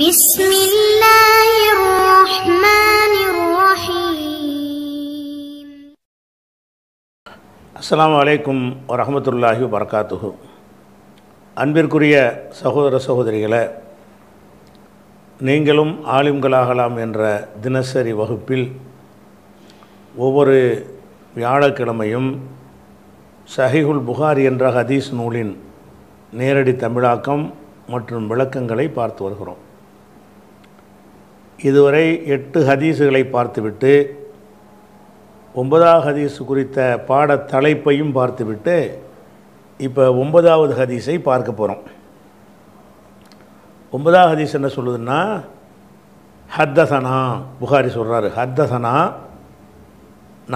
بسم الله الرحمن الرحيم அஸ்லாம் வலைக்கும் வரமத்துல்லாஹி வரகாத்துகு அன்பிற்குரிய சகோதர சகோதரிகளை நீங்களும் ஆளும்களாகலாம் என்ற தினசரி வகுப்பில் ஒவ்வொரு வியாழக்கிழமையும் சஹிகுல் புகார் என்ற ஹதீஸ் நூலின் நேரடி தமிழாக்கம் மற்றும் விளக்கங்களை பார்த்து வருகிறோம் இதுவரை எட்டு ஹதீஸுகளை பார்த்துவிட்டு ஒன்பதாவது ஹதீஸ் குறித்த பாட தலைப்பையும் பார்த்துவிட்டு இப்போ ஒன்பதாவது ஹதீஸை பார்க்க போகிறோம் ஒன்பதாவது ஹதீஸ் என்ன சொல்லுதுன்னா ஹத்தசனா புகாரி சொல்கிறாரு ஹத்தசனா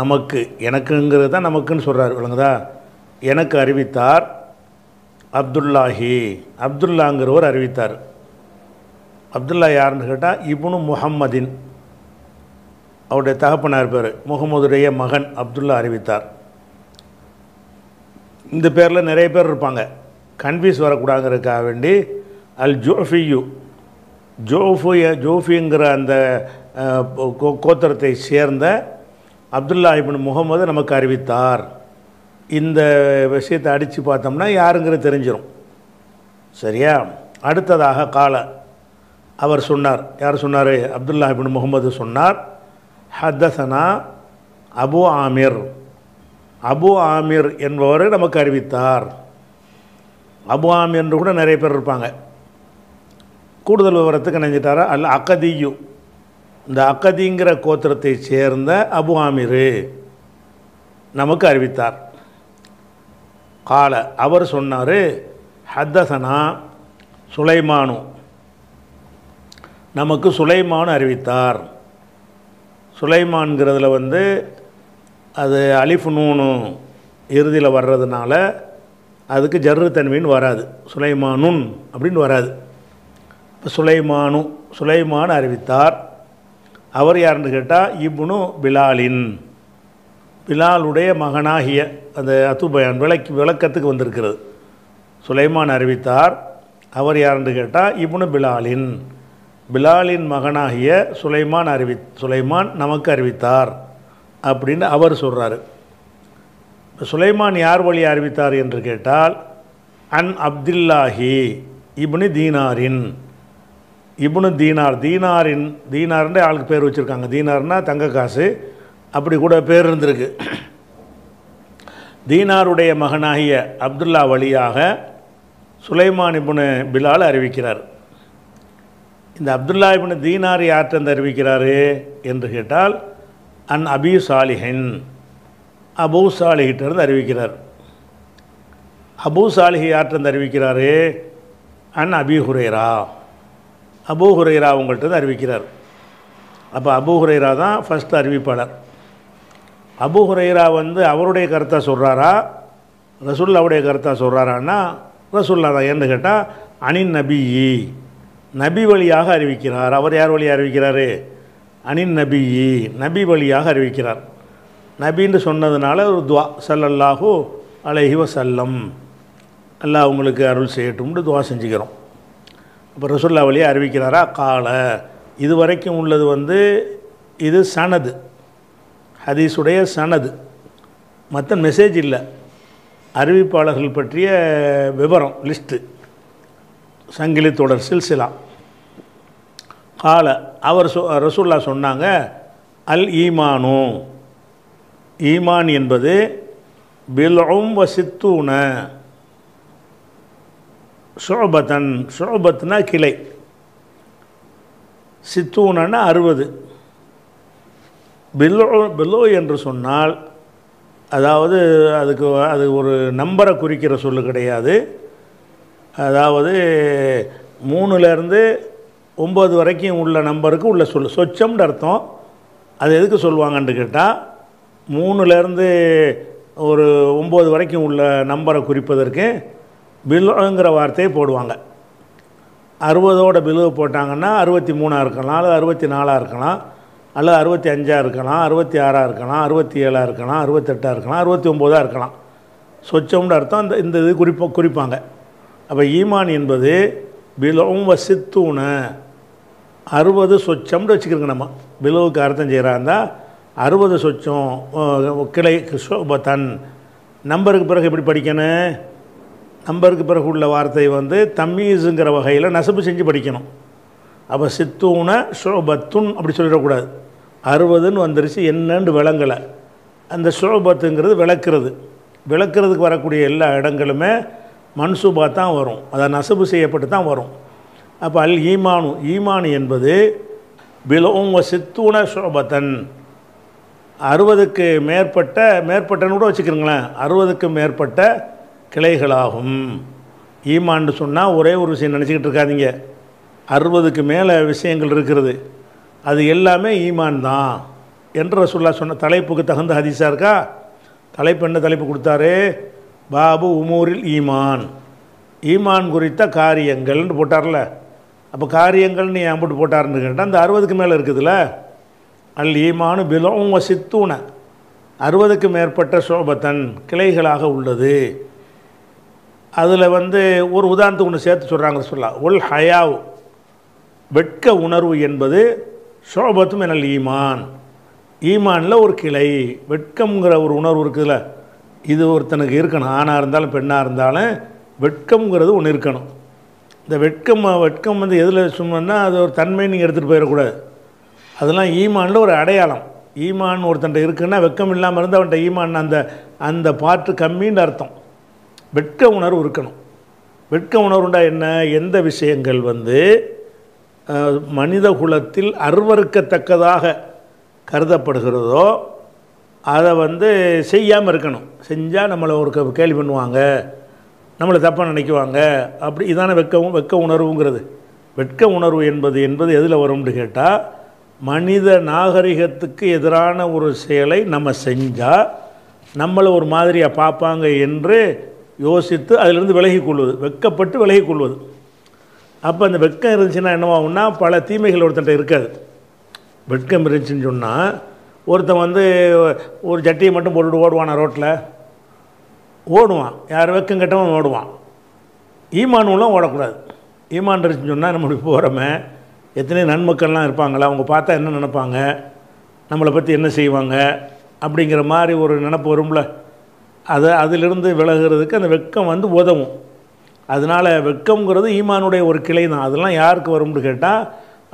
நமக்கு எனக்குங்கிறது தான் நமக்குன்னு சொல்கிறார் விளங்குதா எனக்கு அறிவித்தார் அப்துல்லாஹி அப்துல்லாங்கிறவர் அறிவித்தார் அப்துல்லா யாருன்னு கேட்டால் இப்னு முஹம்மதின் அவருடைய தகப்பனார் பேர் முகமதுடைய மகன் அப்துல்லா அறிவித்தார் இந்த பேரில் நிறைய பேர் இருப்பாங்க கன்ஃபியூஸ் வரக்கூடாதுங்கிறதுக்காக வேண்டி அல் ஜோஃபியு ஜோஃபிய ஜோஃபிங்கிற அந்த கோத்திரத்தை சேர்ந்த அப்துல்லா இபின் முகமது நமக்கு அறிவித்தார் இந்த விஷயத்தை அடித்து பார்த்தோம்னா யாருங்கிறது தெரிஞ்சிடும் சரியா அடுத்ததாக காலை அவர் சொன்னார் யார் சொன்னார் அப்துல்லா இபின் முகமது சொன்னார் ஹத்தசனா அபு ஆமிர் அபு ஆமிர் என்பவரை நமக்கு அறிவித்தார் அபு ஆமிர் என்று கூட நிறைய பேர் இருப்பாங்க கூடுதல் விவரத்துக்கு நினைஞ்சிட்டாரா அல்ல அக்கதியு இந்த அக்கதிங்கிற கோத்திரத்தை சேர்ந்த அபு ஆமிர் நமக்கு அறிவித்தார் கால அவர் சொன்னார் ஹத்தசனா சுலைமானு நமக்கு சுலைமான் அறிவித்தார் சுலைமான்கிறதுல வந்து அது அலிஃப் நூனு இறுதியில் வர்றதுனால அதுக்கு ஜர்ரு தன்வின்னு வராது சுலைமானுன் அப்படின்னு வராது இப்போ சுலைமானு சுலைமான் அறிவித்தார் அவர் யாருன்னு கேட்டால் இப்னு பிலாலின் பிலாலுடைய மகனாகிய அந்த அத்துபயன் விளக்கு விளக்கத்துக்கு வந்திருக்கிறது சுலைமான் அறிவித்தார் அவர் யாருன்னு கேட்டால் இப்னு பிலாலின் பிலாலின் மகனாகிய சுலைமான் அறிவி சுலைமான் நமக்கு அறிவித்தார் அப்படின்னு அவர் சொல்கிறாரு சுலைமான் யார் வழி அறிவித்தார் என்று கேட்டால் அன் அப்துல்லாஹி இப்னு தீனாரின் இப்னு தீனார் தீனாரின் தீனார்ன்ற ஆளுக்கு பேர் வச்சுருக்காங்க தீனார்னா தங்க காசு அப்படி கூட பேர் இருந்திருக்கு தீனாருடைய மகனாகிய அப்துல்லா வழியாக சுலைமான் இப்னு பிலால் அறிவிக்கிறார் இந்த அப்துல்லா இபின் தீனார் யார்கிட்ட இருந்து என்று கேட்டால் அன் அபி சாலிஹின் அபு சாலிகிட்டிருந்து அறிவிக்கிறார் அபு சாலிஹி யார்கிட்ட அறிவிக்கிறாரு அன் அபி ஹுரேரா அபு ஹுரேரா உங்கள்கிட்ட அறிவிக்கிறார் அப்போ அபு ஹுரேரா தான் ஃபஸ்ட் அறிவிப்பாளர் அபு ஹுரேரா வந்து அவருடைய கருத்தை சொல்கிறாரா ரசுல்லாவுடைய கருத்தை சொல்கிறாரான்னா ரசுல்லா தான் ஏன்னு கேட்டால் அனின் நபி நபி வழியாக அறிவிக்கிறார் அவர் யார் வழியாக அறிவிக்கிறார் அனின் நபி நபி வழியாக அறிவிக்கிறார் நபின்னு சொன்னதுனால ஒரு துவா சல்லல்லாஹு அலஹி வசல்லம் அல்லாஹ் உங்களுக்கு அருள் செய்யட்டும்னு துவா செஞ்சுக்கிறோம் அப்போ ரசுல்லா வழியாக அறிவிக்கிறாரா கால இது வரைக்கும் உள்ளது வந்து இது சனது ஹதீஸுடைய சனது மற்ற மெசேஜ் இல்லை அறிவிப்பாளர்கள் பற்றிய விவரம் லிஸ்ட்டு சங்கிலி தொடர் சில்சிலா கால அவர் சொ ரசூல்லா சொன்னாங்க அல் ஈமானு ஈமான் என்பது பிலும் வசித்தூன ஷோபத்தன் ஷோபத்னா கிளை சித்தூனன்னா அறுபது பில்லோ பில்லோ என்று சொன்னால் அதாவது அதுக்கு அது ஒரு நம்பரை குறிக்கிற சொல்லு கிடையாது அதாவது மூணுலேருந்து ஒம்பது வரைக்கும் உள்ள நம்பருக்கு உள்ள சொல் சொச்சம்னு அர்த்தம் அது எதுக்கு சொல்லுவாங்கன்னு கேட்டால் மூணுலேருந்து ஒரு ஒம்பது வரைக்கும் உள்ள நம்பரை குறிப்பதற்கு பிலுங்கிற வார்த்தையை போடுவாங்க அறுபதோட பிலுவை போட்டாங்கன்னா அறுபத்தி மூணாக இருக்கலாம் அல்லது அறுபத்தி நாலாக இருக்கலாம் அல்லது அறுபத்தி அஞ்சாக இருக்கலாம் அறுபத்தி ஆறாக இருக்கலாம் அறுபத்தி ஏழாக இருக்கலாம் அறுபத்தெட்டாக இருக்கலாம் அறுபத்தி ஒம்போதாக இருக்கலாம் சொச்சம்னு அர்த்தம் இந்த இந்த இது குறிப்பாக குறிப்பாங்க அப்போ ஈமான் என்பது பிலவும் வசித்தூன அறுபது சொச்சம்னு வச்சுக்கிறோங்க நம்ம பிலவுக்கு அர்த்தம் செய்கிறா இருந்தால் அறுபது சொச்சம் கிளை சோபத்தன் நம்பருக்கு பிறகு எப்படி படிக்கணும் நம்பருக்கு பிறகு உள்ள வார்த்தை வந்து தம்மீஸுங்கிற வகையில் நெசப்பு செஞ்சு படிக்கணும் அப்போ சித்தூன ஷோபத்துன் அப்படி சொல்லிடக்கூடாது அறுபதுன்னு வந்துருச்சு என்னன்னு விளங்கலை அந்த ஷோபத்துங்கிறது விளக்குறது விளக்குறதுக்கு வரக்கூடிய எல்லா இடங்களுமே மன்சூபா தான் வரும் அதை நசபு செய்யப்பட்டு தான் வரும் அப்போ அல் ஈமானு ஈமான் என்பது பிலோங்க சித்தூன சோபத்தன் அறுபதுக்கு மேற்பட்ட மேற்பட்டன்னு கூட வச்சுக்கிறோங்களேன் அறுபதுக்கு மேற்பட்ட கிளைகளாகும் ஈமான்னு சொன்னால் ஒரே ஒரு விஷயம் நினச்சிக்கிட்டு இருக்காதிங்க அறுபதுக்கு மேலே விஷயங்கள் இருக்கிறது அது எல்லாமே ஈமான் தான் என்று சொல்லா சொன்ன தலைப்புக்கு தகுந்த ஹதீஸாக இருக்கா தலைப்பு என்ன தலைப்பு கொடுத்தாரு பாபு உமூரில் ஈமான் ஈமான் குறித்த காரியங்கள்னு போட்டார்ல அப்போ காரியங்கள்னு ஏன் போட்டு போட்டார்னு கேட்டால் அந்த அறுபதுக்கு மேலே இருக்குதுல்ல அல் ஈமானு பிலோம் சித்தூன அறுபதுக்கு மேற்பட்ட சோபத்தன் கிளைகளாக உள்ளது அதில் வந்து ஒரு உதாரணத்துக்கு ஒன்று சேர்த்து சொல்கிறாங்க சொல்லலாம் உல் ஹயாவ் வெட்க உணர்வு என்பது சோபத்தும் எனல் ஈமான் ஈமானில் ஒரு கிளை வெட்கம்ங்கிற ஒரு உணர்வு இருக்குதுல்ல இது ஒருத்தனுக்கு இருக்கணும் ஆணாக இருந்தாலும் பெண்ணாக இருந்தாலும் வெட்கம்ங்கிறது ஒன்று இருக்கணும் இந்த வெட்கம் வெட்கம் வந்து எதில் சும்மான்னா அது ஒரு தன்மை நீங்கள் எடுத்துகிட்டு போயிடக்கூடாது அதெல்லாம் ஈமானில் ஒரு அடையாளம் ஈமான் ஒருத்தன்ட்ட இருக்குன்னா வெட்கம் இல்லாமல் இருந்து அவன்கிட்ட ஈமான் அந்த அந்த பாட்டு கம்மின்னு அர்த்தம் வெட்க உணர்வு இருக்கணும் வெட்க உணர்வுண்டா என்ன எந்த விஷயங்கள் வந்து மனித குலத்தில் அருவறுக்கத்தக்கதாக கருதப்படுகிறதோ அதை வந்து செய்யாமல் இருக்கணும் செஞ்சால் நம்மளை ஒரு கேள்வி பண்ணுவாங்க நம்மளை தப்பாக நினைக்குவாங்க அப்படி இதான வெக்கவும் வெக்க உணர்வுங்கிறது வெட்க உணர்வு என்பது என்பது எதில் வரும்னு கேட்டால் மனித நாகரிகத்துக்கு எதிரான ஒரு செயலை நம்ம செஞ்சால் நம்மளை ஒரு மாதிரியாக பார்ப்பாங்க என்று யோசித்து அதிலிருந்து விலகிக்கொள்வது வெக்கப்பட்டு விலகிக்கொள்வது அப்போ அந்த வெக்கம் இருந்துச்சுன்னா என்னவாகும்னா பல தீமைகள் ஒருத்தன்ட்ட இருக்காது வெட்கம் இருந்துச்சுன்னு சொன்னால் ஒருத்தன் வந்து ஒரு ஜட்டியை மட்டும் போட்டுட்டு ஓடுவான் ரோட்டில் ஓடுவான் யார் வெக்கம் கெட்டவன் ஓடுவான் ஈமானுலாம் ஓடக்கூடாது ஈமான் இருந்துச்சுன்னு சொன்னால் நம்ம இப்படி போகிறோமே எத்தனை நன்மக்கள்லாம் இருப்பாங்களா அவங்க பார்த்தா என்ன நினப்பாங்க நம்மளை பற்றி என்ன செய்வாங்க அப்படிங்கிற மாதிரி ஒரு நினப்பு வரும்ல அதை அதிலிருந்து விலகிறதுக்கு அந்த வெக்கம் வந்து உதவும் அதனால் வெக்கம்ங்கிறது ஈமானுடைய ஒரு கிளை தான் அதெல்லாம் யாருக்கு வரும்னு கேட்டால்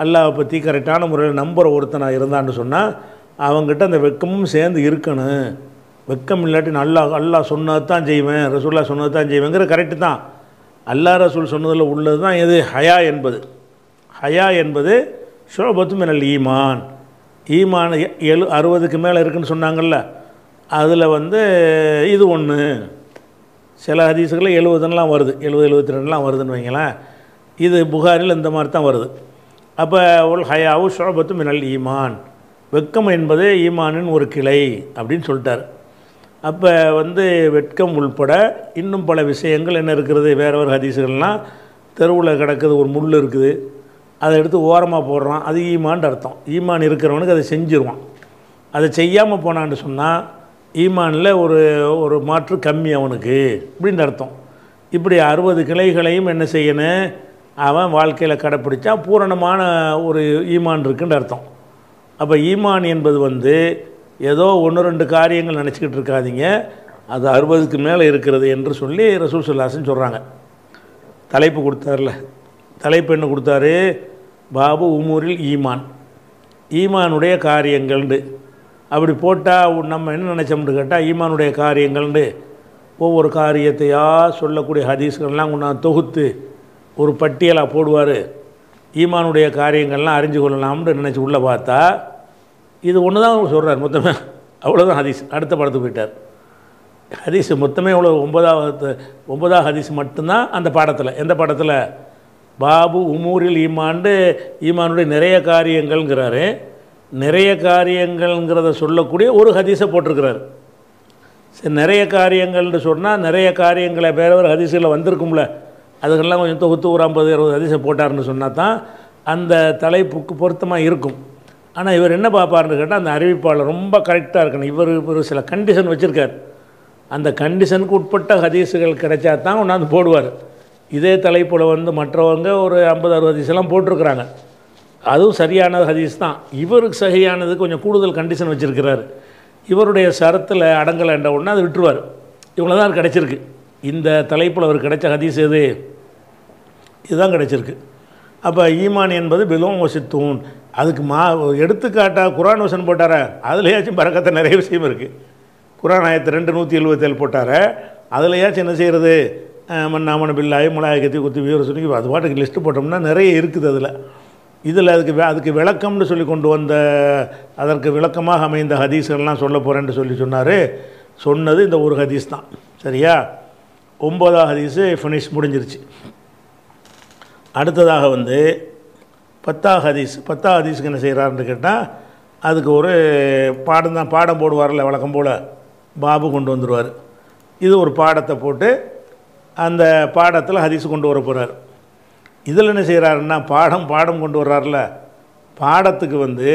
அல்லாவை பற்றி கரெக்டான முறையில் நம்புகிற ஒருத்தனாக இருந்தான்னு சொன்னால் அவங்ககிட்ட அந்த வெக்கமும் சேர்ந்து இருக்கணும் வெக்கம் இல்லாட்டி நல்லா அல்லா சொன்னது தான் செய்வேன் ரசூல்லா சொன்னது தான் செய்வேங்கிற கரெக்டு தான் அல்லா ரசூல் சொன்னதில் உள்ளது தான் எது ஹயா என்பது ஹயா என்பது ஷோபத்து மினல் ஈமான் ஈமான் எழு அறுபதுக்கு மேலே இருக்குன்னு சொன்னாங்கல்ல அதில் வந்து இது ஒன்று சில ஹதீஸுகளில் எழுபதுன்னெலாம் வருது எழுபது எழுபத்தி ரெண்டுலாம் வருதுன்னு வைங்களேன் இது புகாரில் இந்த மாதிரி தான் வருது அப்போ ஒரு ஹயாவும் ஷோபத்து மினல் ஈமான் வெட்கம் என்பது ஈமானின் ஒரு கிளை அப்படின்னு சொல்லிட்டார் அப்போ வந்து வெட்கம் உள்பட இன்னும் பல விஷயங்கள் என்ன இருக்கிறது வேறு வேறு ஹதீஸுகள்லாம் தெருவில் கிடக்குது ஒரு முள் இருக்குது அதை எடுத்து ஓரமாக போடுறான் அது ஈமான் அர்த்தம் ஈமான் இருக்கிறவனுக்கு அதை செஞ்சிருவான் அதை செய்யாமல் போனான்னு சொன்னால் ஈமானில் ஒரு ஒரு மாற்று கம்மி அவனுக்கு இப்படின்னு அர்த்தம் இப்படி அறுபது கிளைகளையும் என்ன செய்யணும் அவன் வாழ்க்கையில் கடைப்பிடிச்சா பூரணமான ஒரு ஈமான் இருக்குன்னு அர்த்தம் அப்போ ஈமான் என்பது வந்து ஏதோ ஒன்று ரெண்டு காரியங்கள் நினச்சிக்கிட்டு இருக்காதீங்க அது அறுபதுக்கு மேலே இருக்கிறது என்று சொல்லி ரசூல் சொல்லாசன் சொல்கிறாங்க தலைப்பு கொடுத்தாரில்ல தலைப்பு என்ன கொடுத்தாரு பாபு உமூரில் ஈமான் ஈமானுடைய காரியங்கள்ண்டு அப்படி போட்டால் நம்ம என்ன நினச்சோம்னு கேட்டால் ஈமானுடைய காரியங்கள்ண்டு ஒவ்வொரு காரியத்தையாக சொல்லக்கூடிய ஹதீஸ்கள்லாம் கொண்டாந்து தொகுத்து ஒரு பட்டியலாக போடுவார் ஈமானுடைய காரியங்கள்லாம் அறிஞ்சு கொள்ளலாம்னு நினச்சி உள்ளே பார்த்தா இது ஒன்று தான் அவங்க சொல்கிறார் மொத்தமே அவ்வளோதான் ஹதீஸ் அடுத்த படத்துக்கு போயிட்டார் ஹதீஸ் மொத்தமே இவ்வளோ ஒன்பதாவது ஒன்பதாவது ஹதீஸ் மட்டும்தான் அந்த பாடத்தில் எந்த பாடத்தில் பாபு உமூரில் ஈமாண்டு ஈமானுடைய நிறைய காரியங்கள்ங்கிறாரு நிறைய காரியங்கள்ங்கிறத சொல்லக்கூடிய ஒரு ஹதீஸை போட்டிருக்கிறார் சரி நிறைய காரியங்கள்னு சொன்னால் நிறைய காரியங்களை பேரவர் ஹதீஸில் வந்திருக்கும்ல அதுக்கெல்லாம் கொஞ்சம் தொகுத்து ஒரு ஐம்பது இருபது அதிசயம் போட்டார்னு சொன்னால் தான் அந்த தலைப்புக்கு பொருத்தமாக இருக்கும் ஆனால் இவர் என்ன பார்ப்பார்னு கேட்டால் அந்த அறிவிப்பாளர் ரொம்ப கரெக்டாக இருக்கணும் இவர் ஒரு சில கண்டிஷன் வச்சுருக்கார் அந்த கண்டிஷனுக்கு உட்பட்ட ஹதீஸுகள் கிடைச்சா தான் ஒன்றாந்து போடுவார் இதே தலைப்பில் வந்து மற்றவங்க ஒரு ஐம்பது அறுபது ஹதீஸ்லாம் போட்டிருக்கிறாங்க அதுவும் சரியான ஹதீஸ் தான் இவருக்கு சரியானது கொஞ்சம் கூடுதல் கண்டிஷன் வச்சுருக்கிறார் இவருடைய சரத்தில் என்ற ஒன்று அதை விட்டுருவார் இவ்வளோ தான் கிடைச்சிருக்கு இந்த தலைப்பில் அவர் கிடைச்ச ஹதீஸ் எது இதுதான் கிடைச்சிருக்கு அப்போ ஈமான் என்பது பிலோம் வசித்தூன் அதுக்கு மா எடுத்துக்காட்டாக குரான் வசன் போட்டாரா அதுலேயாச்சும் பறக்கத்தை நிறைய விஷயம் இருக்குது குரான் ஆயத்து ரெண்டு நூற்றி எழுபத்தேழு போட்டார அதுலேயாச்சும் என்ன செய்கிறது மன்னாமன பில்லாய் மிளாயகத்தி குத்தி வீர சொல்லி அது பாட்டுக்கு லிஸ்ட்டு போட்டோம்னா நிறைய இருக்குது அதில் இதில் அதுக்கு அதுக்கு விளக்கம்னு சொல்லி கொண்டு வந்த அதற்கு விளக்கமாக அமைந்த ஹதீஸ்கள்லாம் சொல்ல போகிறேன்னு சொல்லி சொன்னார் சொன்னது இந்த ஒரு ஹதீஸ் தான் சரியா ஒம்பதாவது ஹதீஸு ஃபினிஷ் முடிஞ்சிருச்சு அடுத்ததாக வந்து பத்தா ஹதீஸ் பத்தா ஹதீஸுக்கு என்ன செய்கிறாருன்னு கேட்டால் அதுக்கு ஒரு பாடம் தான் பாடம் போடுவார்ல வழக்கம் போல் பாபு கொண்டு வந்துடுவார் இது ஒரு பாடத்தை போட்டு அந்த பாடத்தில் ஹதீஸ் கொண்டு வர போகிறார் இதில் என்ன செய்கிறாருன்னா பாடம் பாடம் கொண்டு வர்றாருல பாடத்துக்கு வந்து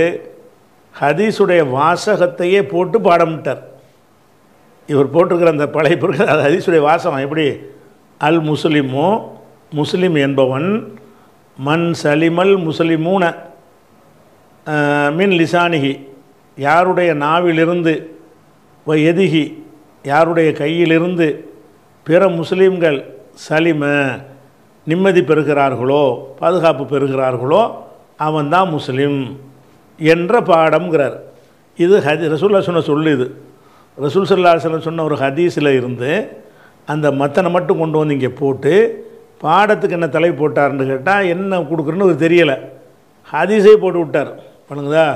ஹதீஸுடைய வாசகத்தையே போட்டு பாடம்ட்டார் இவர் போட்டிருக்கிற அந்த பழைய பொருட்கள் அது அதிசுடைய வாசம் எப்படி அல் முஸ்லிமோ முஸ்லிம் என்பவன் மண் சலிமல் முஸ்லிமூன மின் லிசானிகி யாருடைய நாவிலிருந்து வ எதிகி யாருடைய கையிலிருந்து பிற முஸ்லீம்கள் சலிம நிம்மதி பெறுகிறார்களோ பாதுகாப்பு பெறுகிறார்களோ அவன்தான் முஸ்லீம் என்ற பாடம்ங்கிறார் இது ஹதி ரசூல்லா சொன்ன சொல்லு இது ரசூல் சல்லா சொன்ன ஒரு ஹதீஸில் இருந்து அந்த மத்தனை மட்டும் கொண்டு வந்து இங்கே போட்டு பாடத்துக்கு என்ன தலைப்பு போட்டார்னு கேட்டால் என்ன கொடுக்குறன்னு ஒரு தெரியலை ஹதீஸே போட்டு விட்டார் பண்ணுங்கதா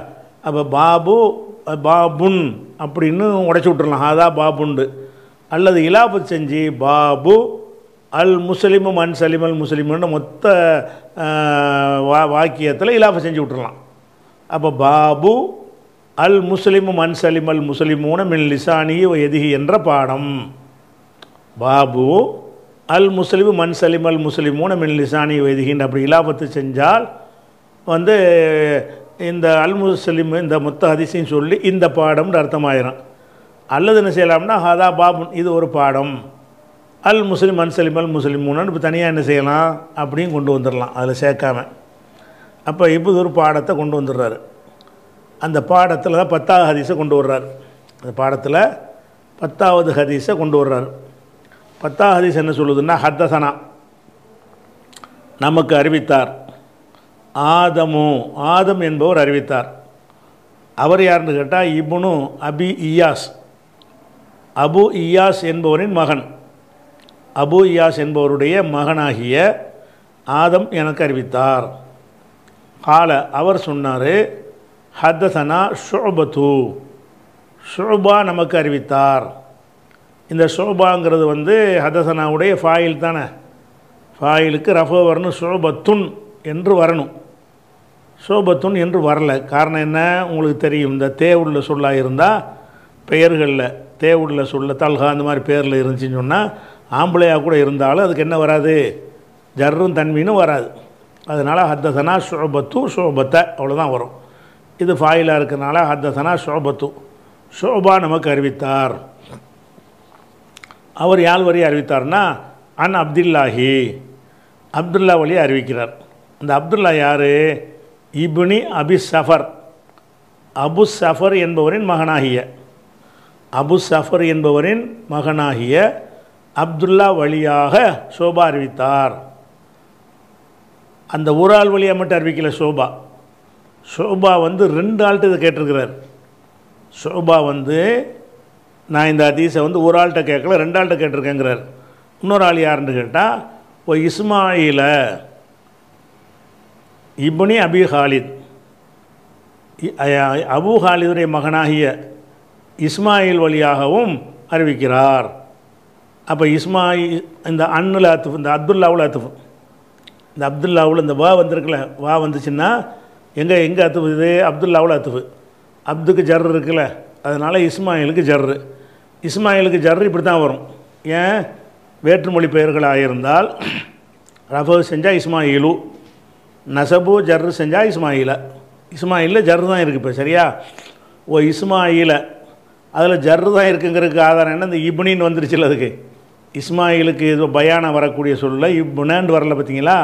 அப்போ பாபு பாபுன் அப்படின்னு உடச்சி விட்டுருலாம் அதா பாபுண்டு அல்லது இலாபு செஞ்சு பாபு அல் முஸ்லீமும் அன் சலீம் அல் முஸ்லீமுன்னு மொத்த வா வாக்கியத்தில் இலாபம் செஞ்சு விட்டுறலாம் அப்போ பாபு அல் முஸ்லிமு மன் சலிம் அல் முஸ்லிமூன மின் லிசானி எதிகி என்ற பாடம் பாபு அல் முஸ்லிமு மன் சலிம் அல் முஸ்லிமூன மின் லிசானி எதிகின் அப்படி இலாபத்து செஞ்சால் வந்து இந்த அல் முஸ்லிம் இந்த மொத்த ஹதிசையும் சொல்லி இந்த பாடம்னு அர்த்தமாயிரும் அல்லது என்ன செய்யலாம்னா ஹதா பாபு இது ஒரு பாடம் அல் முஸ்லீம் மன்சலிம் சலீம் அல் முஸ்லிம்னு இப்போ தனியாக என்ன செய்யலாம் அப்படின்னு கொண்டு வந்துடலாம் அதில் சேர்க்காம அப்போ இப்போ ஒரு பாடத்தை கொண்டு வந்துடுறாரு அந்த பாடத்தில் தான் பத்தாவது ஹதீஸை கொண்டு வர்றார் அந்த பாடத்தில் பத்தாவது ஹதீஸை கொண்டு வர்றார் பத்தாவது ஹதீஸ் என்ன சொல்லுதுன்னா ஹர்தசனா நமக்கு அறிவித்தார் ஆதமு ஆதம் என்பவர் அறிவித்தார் அவர் யாருன்னு கேட்டால் இப்னு அபி இயாஸ் அபு இயாஸ் என்பவரின் மகன் அபு இயாஸ் என்பவருடைய மகனாகிய ஆதம் எனக்கு அறிவித்தார் கால அவர் சொன்னார் ஹத்தசனா ஷோபத்து ஷோபா நமக்கு அறிவித்தார் இந்த ஷோபாங்கிறது வந்து ஹதசனாவுடைய ஃபாயில் தானே ஃபாயிலுக்கு ரஃபோ வரணும் ஷோபத்துன் என்று வரணும் ஷோபத்துன் என்று வரல காரணம் என்ன உங்களுக்கு தெரியும் இந்த தேவுள்ள சொல்லாக இருந்தால் பெயர்களில் தேவுள்ள சொல்ல தல்கா அந்த மாதிரி பேரில் இருந்துச்சுன்னு சொன்னால் ஆம்பளையாக கூட இருந்தாலும் அதுக்கு என்ன வராது ஜர்ரும் தன்மீனும் வராது அதனால் ஹத்தசனா ஷோபத்து ஷோபத்தை அவ்வளோதான் வரும் இது ஃபாயிலாக இருக்கிறனால ஹத்தசனா ஷோபத்து ஷோபா நமக்கு அறிவித்தார் அவர் யார் வரி அறிவித்தார்னா அன் அப்துல்லாஹி அப்துல்லா வழியை அறிவிக்கிறார் அந்த அப்துல்லா யார் இப்னி அபி சஃபர் அபு சஃபர் என்பவரின் மகனாகிய அபு சஃபர் என்பவரின் மகனாகிய அப்துல்லா வழியாக ஷோபா அறிவித்தார் அந்த ஊரால் வழியாக மட்டும் அறிவிக்கல ஷோபா ஷோபா வந்து ரெண்டு ஆள்கிட்ட இதை கேட்டிருக்கிறார் ஷோபா வந்து நான் இந்த அதிசை வந்து ஒரு ஆள்கிட்ட கேட்கல ரெண்டு ஆள்கிட்ட கேட்டிருக்கேங்கிறார் இன்னொரு ஆள் யாருன்னு கேட்டால் ஓ இஸ்மாயில இப்னி அபி ஹாலித் அபு ஹாலிதுடைய மகனாகிய இஸ்மாயில் வழியாகவும் அறிவிக்கிறார் அப்போ இஸ்மாயி இந்த அன்னுல் அத்துஃப் இந்த அப்துல்லாவுல் அத்துஃப் இந்த அப்துல்லாவுல் இந்த வா வந்திருக்கல வா வந்துச்சுன்னா எங்கே எங்கே அத்துவு இது அப்துல்லாவில் அத்துவு அப்துக்கு ஜர் இருக்குல்ல அதனால் இஸ்மாயிலுக்கு ஜர்ரு இஸ்மாயிலுக்கு ஜர்ரு இப்படி தான் வரும் ஏன் வேற்றுமொழி பெயர்களாக இருந்தால் ரஃபு செஞ்சால் இஸ்மாயிலு நசபு ஜர்ரு செஞ்சால் இஸ்மாயில இஸ்மாயிலில் ஜர்ரு தான் இருக்குது இப்போ சரியா ஓ இஸ்மாயில அதில் ஜர்ரு தான் இருக்குங்கிறதுக்கு ஆதாரம் என்ன இந்த இப்னின்னு வந்துருச்சுல அதுக்கு இஸ்மாயிலுக்கு இது பயானம் வரக்கூடிய சொல்ல இப்னான்னு வரல பார்த்தீங்களா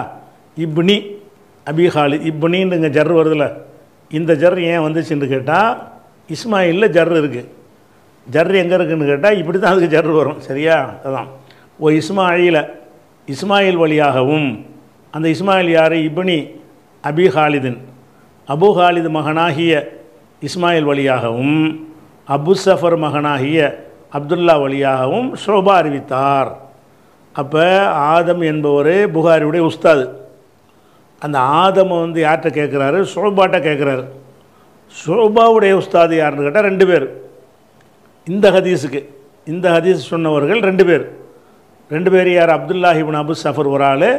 இப்னி அபிஹாலி இப்பனின்னு இங்கே ஜர் வருதுல்ல இந்த ஜர் ஏன் வந்துச்சுன்னு கேட்டால் இஸ்மாயிலில் ஜர் இருக்குது ஜர் எங்கே இருக்குதுன்னு கேட்டால் இப்படி தான் அதுக்கு ஜர் வரும் சரியா அதான் ஓ இஸ்மாயில இஸ்மாயில் வழியாகவும் அந்த இஸ்மாயில் யார் இப்னி அபி ஹாலிதின் அபு ஹாலிது மகனாகிய இஸ்மாயில் வழியாகவும் அபு சஃபர் மகனாகிய அப்துல்லா வழியாகவும் ஷோபா அறிவித்தார் அப்போ ஆதம் என்பவர் புகாரியுடைய உஸ்தாது அந்த ஆதமை வந்து யார்கிட்ட கேட்குறாரு ஷோபாட்ட கேட்குறாரு ஷோபாவுடைய உஸ்தாது யாருன்னு கேட்டால் ரெண்டு பேர் இந்த ஹதீஸுக்கு இந்த ஹதீஸ் சொன்னவர்கள் ரெண்டு பேர் ரெண்டு பேர் யார் அப்துல்லாஹிபின் அபு சஃபர் ஒரு ஆள்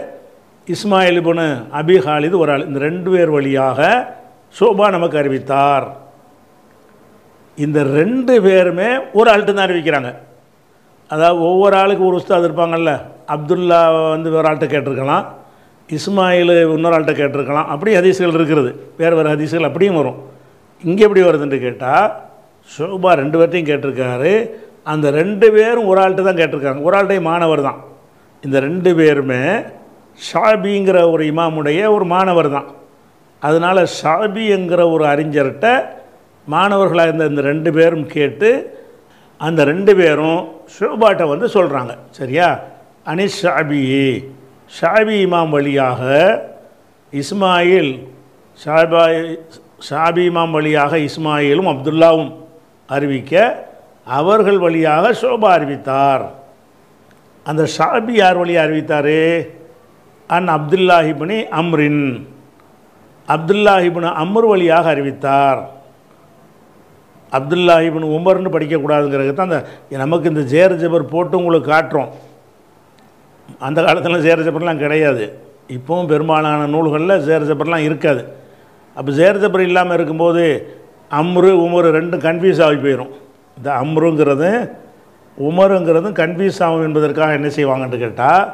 இஸ்மாயில் இபுனு அபி ஹாலிது ஒரு ஆள் இந்த ரெண்டு பேர் வழியாக சோபா நமக்கு அறிவித்தார் இந்த ரெண்டு பேருமே ஒரு ஆள்கிட்ட தான் அறிவிக்கிறாங்க அதாவது ஒவ்வொரு ஆளுக்கு ஒரு உஸ்தாது இருப்பாங்கள்ல அப்துல்லா வந்து ஒரு ஆள்கிட்ட கேட்டிருக்கலாம் இஸ்மாயில் இன்னொரு ஆள்கிட்ட கேட்டிருக்கலாம் அப்படியே ஹதீசுகள் இருக்கிறது வேறு வேறு ஹதீசுகள் அப்படியும் வரும் இங்கே எப்படி வருதுன்னு கேட்டால் ஷோபா ரெண்டு பேர்ட்டையும் கேட்டிருக்காரு அந்த ரெண்டு பேரும் ஒரு ஆள்கிட்ட தான் கேட்டிருக்காங்க ஒரு ஆள்கிட்ட மாணவர் தான் இந்த ரெண்டு பேருமே ஷாபிங்கிற ஒரு இமாமுடைய ஒரு மாணவர் தான் அதனால் ஷாபிங்கிற ஒரு அறிஞர்கிட்ட மாணவர்களாக இருந்த இந்த ரெண்டு பேரும் கேட்டு அந்த ரெண்டு பேரும் ஷோபாட்டை வந்து சொல்கிறாங்க சரியா அனிஷாபியே ஷாபி இமாம் வழியாக இஸ்மாயில் ஷாபா ஷாபி இமாம் வழியாக இஸ்மாயிலும் அப்துல்லாவும் அறிவிக்க அவர்கள் வழியாக ஷோபா அறிவித்தார் அந்த ஷாபி யார் வழியாக அறிவித்தார் அன் அப்துல்லாஹிபினி அம்ரின் அப்துல்லாஹிபின் அம்ர் வழியாக அறிவித்தார் அப்துல்லாஹிபின் உமர்னு படிக்கக்கூடாதுங்கிறது தான் அந்த நமக்கு இந்த ஜேர் ஜபர் போட்டு உங்களுக்கு காட்டுறோம் அந்த காலத்தில் சேர ஜபர்லாம் கிடையாது இப்போவும் பெரும்பாலான நூல்களில் சேர ஜபர்லாம் இருக்காது அப்போ சேர ஜப்பர் இல்லாமல் இருக்கும்போது அம்ரு உமரு ரெண்டும் கன்ஃபியூஸ் ஆகி போயிடும் இந்த அம்ருங்கிறது உமருங்கிறதும் கன்ஃபியூஸ் ஆகும் என்பதற்காக என்ன செய்வாங்கன்னு கேட்டால்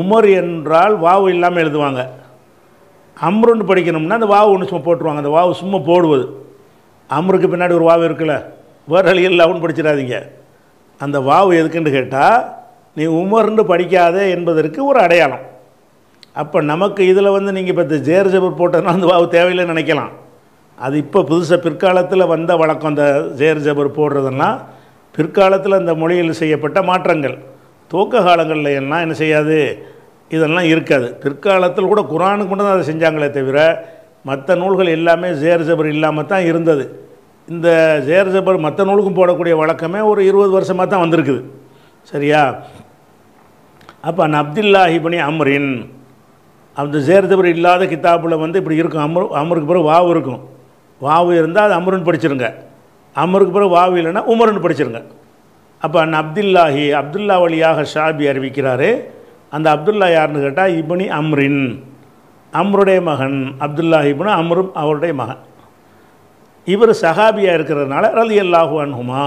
உமர் என்றால் வாவு இல்லாமல் எழுதுவாங்க அம்ருன்னு படிக்கணும்னா அந்த வாவு ஒன்று சும்மா போட்டுருவாங்க அந்த வாவு சும்மா போடுவது அம்ருக்கு பின்னாடி ஒரு வாவு இருக்குல்ல வேறு வழியில் அவனு படிச்சிடாதீங்க அந்த வாவு எதுக்குன்னு கேட்டால் நீ உமர்ந்து படிக்காதே என்பதற்கு ஒரு அடையாளம் அப்போ நமக்கு இதில் வந்து நீங்கள் இப்போ இந்த ஜேர் ஜபர் போட்டதுனால அந்த வாவு தேவையில்லைன்னு நினைக்கலாம் அது இப்போ புதுசாக பிற்காலத்தில் வந்த வழக்கம் அந்த ஜேர் ஜபர் போடுறதுன்னா பிற்காலத்தில் அந்த மொழியில் செய்யப்பட்ட மாற்றங்கள் துவக்க காலங்களில் எல்லாம் என்ன செய்யாது இதெல்லாம் இருக்காது பிற்காலத்தில் கூட குரானுக்கு மட்டும் தான் அதை செஞ்சாங்களே தவிர மற்ற நூல்கள் எல்லாமே ஜேர் ஜபர் இல்லாமல் தான் இருந்தது இந்த ஜேர் ஜபர் மற்ற நூலுக்கும் போடக்கூடிய வழக்கமே ஒரு இருபது வருஷமாக தான் வந்திருக்குது சரியா அப்போ அந்த அப்துல்லாஹி பணி அம்ரின் அந்த சேர்த்தவர் இல்லாத கித்தாப்பில் வந்து இப்படி இருக்கும் அமர் அமருக்கு பிறகு வாவு இருக்கும் வாவு இருந்தால் அது அமருன்னு படிச்சிருங்க அமருக்கு பிறகு வாவு இல்லைன்னா உமருன்னு படிச்சிருங்க அப்போ அந்த அப்துல்லாஹி அப்துல்லா வழியாக ஷாபி அறிவிக்கிறாரு அந்த அப்துல்லா யாருன்னு கேட்டால் இபனி அம்ரின் அம்ருடைய மகன் அப்துல்லா இபனு அமரும் அவருடைய மகன் இவர் சஹாபியாக இருக்கிறதுனால ரலி அல்லாஹு அனுகுமா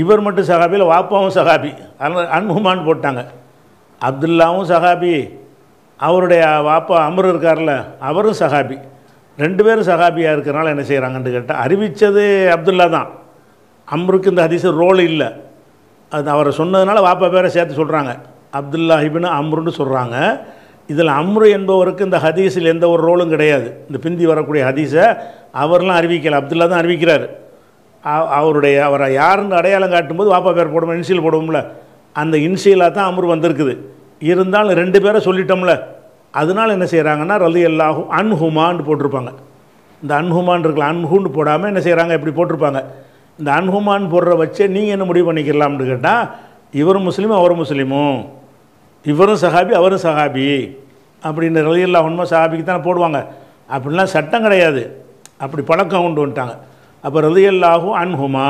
இவர் மட்டும் சஹாபி இல்லை வாப்பாவும் சகாபி அதனால் அன்முமான்னு போட்டாங்க அப்துல்லாவும் சகாபி அவருடைய வாப்பா அமர் இருக்கார்ல அவரும் சகாபி ரெண்டு பேரும் சகாபியாக இருக்கிறனால என்ன செய்கிறாங்கன்னு கேட்டால் அறிவித்தது அப்துல்லா தான் அம்ருக்கு இந்த ஹதீஸ் ரோல் இல்லை அது அவரை சொன்னதுனால வாப்பா பேரை சேர்த்து சொல்கிறாங்க அப்துல்லா ஹிபின் அம்ருன்னு சொல்கிறாங்க இதில் அம்ரு என்பவருக்கு இந்த ஹதீஸில் எந்த ஒரு ரோலும் கிடையாது இந்த பிந்தி வரக்கூடிய ஹதீஸை அவர்லாம் அறிவிக்கலை அப்துல்லா தான் அறிவிக்கிறார் அவருடைய அவரை யாருன்னு அடையாளம் காட்டும்போது வாப்பா பேர் போடுவோம் இன்சியல் போடுவோம்ல அந்த இன்சியலாக தான் அமர் வந்திருக்குது இருந்தாலும் ரெண்டு பேரை சொல்லிட்டோம்ல அதனால் என்ன செய்கிறாங்கன்னா ரலி எல்லாகும் அன்ஹுமான்னு போட்டிருப்பாங்க இந்த அன்ஹுமான் இருக்கலாம் அன்ஹுன்னு போடாமல் என்ன செய்கிறாங்க இப்படி போட்டிருப்பாங்க இந்த அன்ஹுமான் போடுற வச்சே நீங்கள் என்ன முடிவு பண்ணிக்கலாம்னு கேட்டால் இவரும் முஸ்லீமும் அவரும் முஸ்லீமும் இவரும் சஹாபி அவரும் சஹாபி அப்படின்னு ரலி எல்லா உண்மை சஹாபிக்கு தானே போடுவாங்க அப்படின்லாம் சட்டம் கிடையாது அப்படி பழக்கம் கொண்டு வந்துட்டாங்க அப்போ ரதியல்லாகும் அன்ஹுமா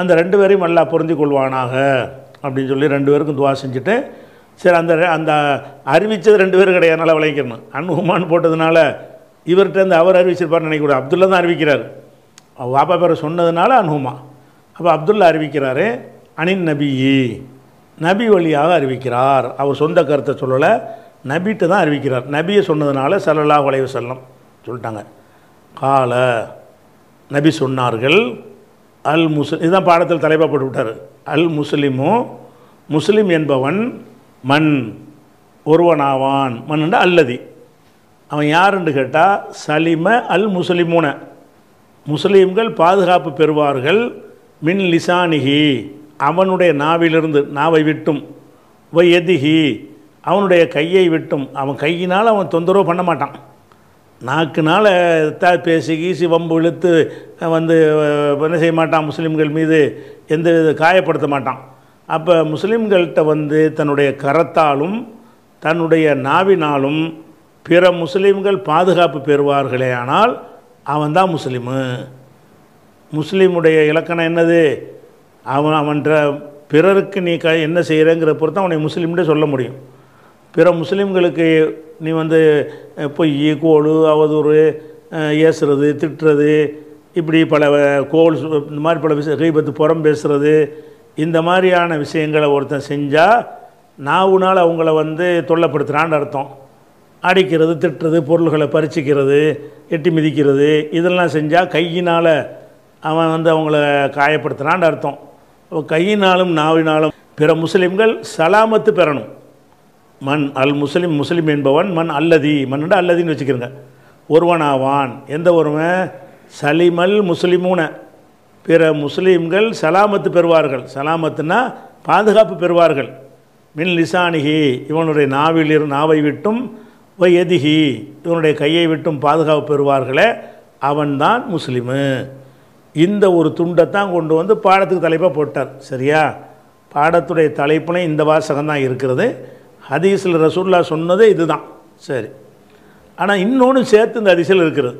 அந்த ரெண்டு பேரையும் நல்லா புரிஞ்சு கொள்வானாக அப்படின்னு சொல்லி ரெண்டு பேருக்கும் துவா செஞ்சுட்டு சரி அந்த அந்த அறிவித்தது ரெண்டு பேரும் கிடையாது நல்லா விளைவிக்கணும் அன்ஹுமான்னு போட்டதுனால இந்த அவர் அறிவிச்சிருப்பார்னு நினைக்கக்கூடாது அப்துல்லா தான் அறிவிக்கிறார் வாப்பா பேரை சொன்னதுனால அன்ஹுமா அப்போ அப்துல்லா அறிவிக்கிறாரு அனின் நபியி நபி வழியாக அறிவிக்கிறார் அவர் சொந்த கருத்தை சொல்லலை நபிட்டு தான் அறிவிக்கிறார் நபியை சொன்னதுனால சல்லல்லா வளைவு செல்லம் சொல்லிட்டாங்க காலை நபி சொன்னார்கள் அல் முஸ்லி இதுதான் பாடத்தில் தலைப்பாக விட்டார் அல் முஸ்லிமோ முஸ்லிம் என்பவன் மண் ஒருவனாவான் மண்ணுண்டா அல்லதி அவன் யாருன்னு கேட்டால் சலிம அல் முஸ்லிமுன முஸ்லீம்கள் பாதுகாப்பு பெறுவார்கள் மின் லிசானிகி அவனுடைய நாவிலிருந்து நாவை விட்டும் வை எதிகி அவனுடைய கையை விட்டும் அவன் கையினால் அவன் தொந்தரவு பண்ண மாட்டான் நாக்குனால் தா பேசி கீசி வம்பு இழுத்து வந்து என்ன செய்ய மாட்டான் முஸ்லீம்கள் மீது எந்த வித காயப்படுத்த மாட்டான் அப்போ முஸ்லீம்கள்கிட்ட வந்து தன்னுடைய கரத்தாலும் தன்னுடைய நாவினாலும் பிற முஸ்லீம்கள் பாதுகாப்பு பெறுவார்களே ஆனால் அவன் தான் முஸ்லீமு முஸ்லீமுடைய இலக்கணம் என்னது அவன் அவன்ற பிறருக்கு நீ க என்ன செய்கிறேங்கிற பொறுத்து அவனை முஸ்லீம்கிட்ட சொல்ல முடியும் பிற முஸ்லீம்களுக்கு நீ வந்து பொய் கோடு அவதூறு ஏசுறது திட்டுறது இப்படி பல கோல் இந்த மாதிரி பல விஷயம் கைபத்து புறம் பேசுகிறது இந்த மாதிரியான விஷயங்களை ஒருத்தன் செஞ்சால் உனால் அவங்கள வந்து தொல்லப்படுத்துகிறான்னு அர்த்தம் அடிக்கிறது திட்டுறது பொருள்களை பறிச்சிக்கிறது எட்டி மிதிக்கிறது இதெல்லாம் செஞ்சால் கையினால் அவன் வந்து அவங்கள காயப்படுத்துகிறான்னு அர்த்தம் கையினாலும் நாவினாலும் பிற முஸ்லீம்கள் சலாமத்து பெறணும் மண் அல் முஸ்லீம் முஸ்லீம் என்பவன் மண் அல்லதி மண்ணுண்டா அல்லதின்னு வச்சுக்கிறங்க ஒருவனாவான் எந்த ஒருவன் சலிமல் முஸ்லிமூன பிற முஸ்லீம்கள் சலாமத்து பெறுவார்கள் சலாமத்துனா பாதுகாப்பு பெறுவார்கள் மின் லிசானிகி இவனுடைய நாவிலிரு நாவை விட்டும் எதிகி இவனுடைய கையை விட்டும் பாதுகாப்பு பெறுவார்களே அவன்தான் முஸ்லீமு இந்த ஒரு துண்டைத்தான் கொண்டு வந்து பாடத்துக்கு தலைப்பாக போட்டார் சரியா பாடத்துடைய தலைப்புனே இந்த வாசகம்தான் இருக்கிறது ஹதீஸில் ரசூல்லா சொன்னதே இது தான் சரி ஆனால் இன்னொன்று சேர்த்து இந்த அதிசயில் இருக்கிறது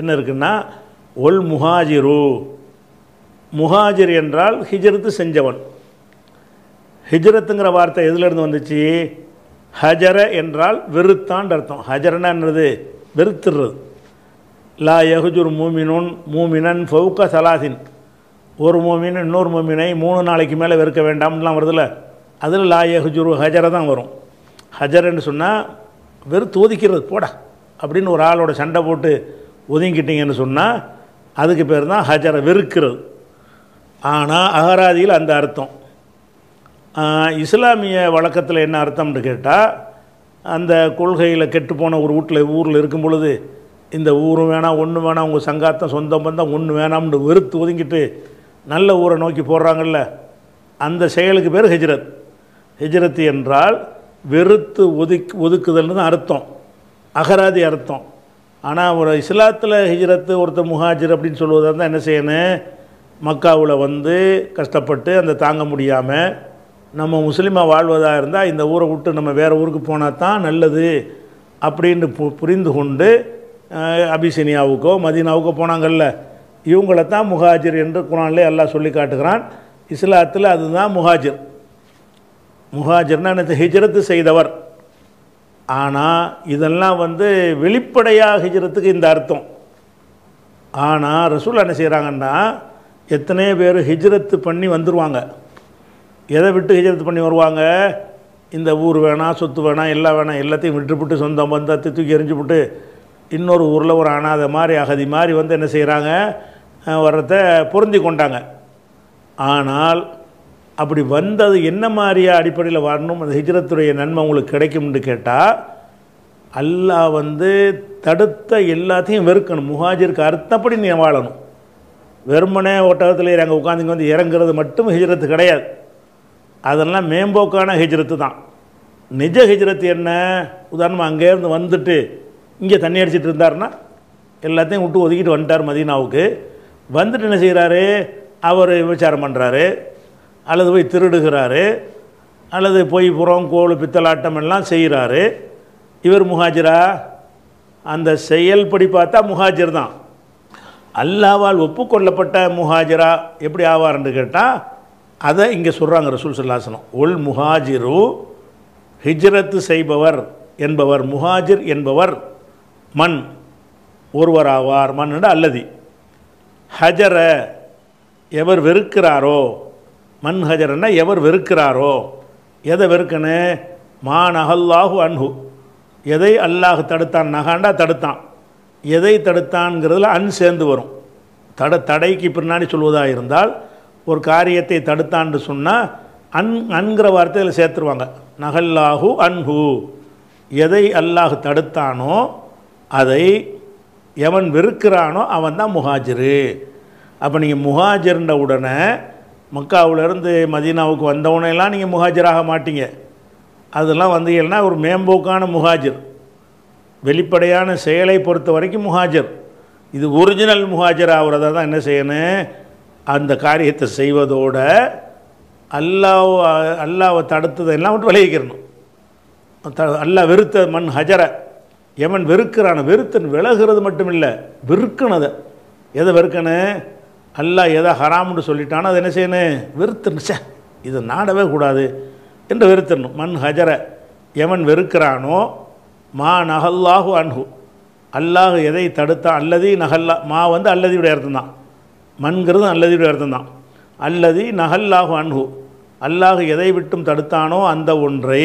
என்ன இருக்குன்னா ஒல் முஹாஜிரு முஹாஜிர் என்றால் ஹிஜ்ரத்து செஞ்சவன் ஹிஜ்ரத்துங்கிற வார்த்தை எதுலேருந்து வந்துச்சு ஹஜர என்றால் வெறுத்தான்னு அர்த்தம் ஹஜரனா என்னது வெறுத்துடுறது லா யஹுஜுர் மூமினுன் மூமினன் ஃபவுக்க சலாசின் ஒரு மூமின் இன்னொரு மூமினை மூணு நாளைக்கு மேலே வெறுக்க வேண்டாம்லாம் வருதுல்ல அதில் லாய ஹஜுரு ஹஜரை தான் வரும் ஹஜர்ன்னு சொன்னால் வெறுத்து ஒதுக்கிறது போடா அப்படின்னு ஒரு ஆளோட சண்டை போட்டு ஒதுங்கிட்டிங்கன்னு சொன்னால் அதுக்கு பேர் தான் ஹஜரை வெறுக்கிறது ஆனால் அகராதியில் அந்த அர்த்தம் இஸ்லாமிய வழக்கத்தில் என்ன அர்த்தம்னு கேட்டால் அந்த கொள்கையில் கெட்டுப்போன ஒரு வீட்டில் ஊரில் இருக்கும் பொழுது இந்த ஊர் வேணாம் ஒன்று வேணாம் உங்கள் சங்காத்தம் சொந்தம் பந்தம் ஒன்று வேணாம்னு வெறுத்து ஒதுங்கிட்டு நல்ல ஊரை நோக்கி போடுறாங்கல்ல அந்த செயலுக்கு பேர் ஹிஜ்ரத் ஹிஜ்ரத்து என்றால் வெறுத்து ஒதுக் ஒதுக்குதல்னு தான் அர்த்தம் அகராதி அர்த்தம் ஆனால் ஒரு இஸ்லாத்தில் ஹிஜ்ரத்து ஒருத்தர் முஹாஜர் அப்படின்னு சொல்லுவதாக இருந்தால் என்ன செய்யணும் மக்காவில் வந்து கஷ்டப்பட்டு அந்த தாங்க முடியாமல் நம்ம முஸ்லீமாக வாழ்வதாக இருந்தால் இந்த ஊரை விட்டு நம்ம வேறு ஊருக்கு போனால் தான் நல்லது அப்படின்னு பு புரிந்து கொண்டு அபிசினியாவுக்கோ மதீனாவுக்கோ போனாங்கல்ல இவங்கள தான் முஹாஜிர் என்று குரான்லேயே எல்லாம் சொல்லி காட்டுகிறான் இஸ்லாத்தில் அதுதான் முஹாஜிர் முகாஜர்னா எனக்கு ஹிஜரத்து செய்தவர் ஆனால் இதெல்லாம் வந்து வெளிப்படையாக ஹிஜரத்துக்கு இந்த அர்த்தம் ஆனால் ரசூல் என்ன செய்கிறாங்கன்னா எத்தனையோ பேர் ஹிஜரத்து பண்ணி வந்துடுவாங்க எதை விட்டு ஹிஜரத்து பண்ணி வருவாங்க இந்த ஊர் வேணாம் சொத்து வேணாம் எல்லாம் வேணாம் எல்லாத்தையும் விட்டுப்பட்டு சொந்தம் பந்தத்தை தூக்கி எரிஞ்சுப்புட்டு இன்னொரு ஊரில் ஒரு அனாதை மாதிரி அகதி மாதிரி வந்து என்ன செய்கிறாங்க வர்றத பொருந்தி கொண்டாங்க ஆனால் அப்படி வந்தது என்ன மாதிரியா அடிப்படையில் வரணும் அந்த ஹிஜ்ரத்துடைய நன்மை உங்களுக்கு கிடைக்கும்னு கேட்டால் அல்லாஹ் வந்து தடுத்த எல்லாத்தையும் வெறுக்கணும் முஹாஜிற்கு அர்த்தப்படி நீ வாழணும் வெறுமனே ஒட்டகத்தில் இறங்க உட்காந்துங்க வந்து இறங்குறது மட்டும் ஹிஜ்ரத்து கிடையாது அதெல்லாம் மேம்போக்கான ஹிஜ்ரத்து தான் நிஜ ஹிஜ்ரத்து என்ன உதாரணமாக அங்கேருந்து வந்துட்டு இங்கே தண்ணி அடிச்சிட்டு இருந்தார்னா எல்லாத்தையும் விட்டு ஒதுக்கிட்டு வந்துட்டார் மதீனாவுக்கு வந்துட்டு என்ன செய்கிறாரு அவர் விபச்சாரம் பண்ணுறாரு அல்லது போய் திருடுகிறாரு அல்லது போய் புறம் கோல் பித்தலாட்டம் எல்லாம் செய்கிறாரு இவர் முஹாஜிரா அந்த செயல்படி பார்த்தா முஹாஜிர் தான் அல்லாவால் ஒப்புக்கொள்ளப்பட்ட முஹாஜிரா எப்படி ஆவார்னு கேட்டால் அதை இங்கே சொல்கிறாங்க ரசூல் சல்லாசனம் உள் முஹாஜிரு ஹிஜ்ரத்து செய்பவர் என்பவர் முஹாஜிர் என்பவர் மண் ஒருவராவார் மண் அல்லதி ஹஜர எவர் வெறுக்கிறாரோ மன்ஹஜர்னா எவர் வெறுக்கிறாரோ எதை வெறுக்கணும் மா நகல்லாஹு அன்ஹு எதை அல்லாஹ் தடுத்தான் நகாண்டா தடுத்தான் எதை தடுத்தான்ங்கிறதுல அன் சேர்ந்து வரும் தட தடைக்கு பின்னாடி சொல்வதாக இருந்தால் ஒரு காரியத்தை தடுத்தான்னு சொன்னால் அன் அன்கிற வார்த்தையில் சேர்த்துருவாங்க நகல்லாஹு அன்ஹு எதை அல்லாஹ் தடுத்தானோ அதை எவன் வெறுக்கிறானோ அவன் தான் முஹாஜிரு அப்போ நீங்கள் முஹாஜிருந்த உடனே மக்காவிலேருந்து மதீனாவுக்கு வந்தவனையெல்லாம் நீங்கள் முஹாஜராக மாட்டீங்க அதெல்லாம் வந்தீங்கன்னா ஒரு மேம்போக்கான முஹாஜர் வெளிப்படையான செயலை பொறுத்த வரைக்கும் முஹாஜர் இது ஒரிஜினல் முஹாஜர் ஆகிறதா தான் என்ன செய்யணும் அந்த காரியத்தை செய்வதோடு அல்லாவ அல்லாவை எல்லாம் விட்டு விளைவிக்கிறணும் அல்லா வெறுத்த மண் ஹஜரை எவன் வெறுக்கிறான வெறுத்தன் விலகிறது மட்டும் இல்லை வெறுக்கணும் அதை எதை வெறுக்கணும் அல்லாஹ் எதா ஹராம்னு சொல்லிட்டானா அதை என்ன செய்யணும் வெறுத்துருச்சே இது நாடவே கூடாது என்று வெறுத்துடணும் மண் ஹஜர எவன் வெறுக்கிறானோ மா நகல்லாஹு அன்ஹு அல்லாஹ் எதை தடுத்தான் அல்லதி நகல்லா மா வந்து அல்லதியுடைய அர்த்தம் தான் மண்கிறது அல்லதியுடைய அர்த்தம் தான் அல்லதி நகல்லாஹு அன்ஹு அல்லாஹ் எதை விட்டும் தடுத்தானோ அந்த ஒன்றை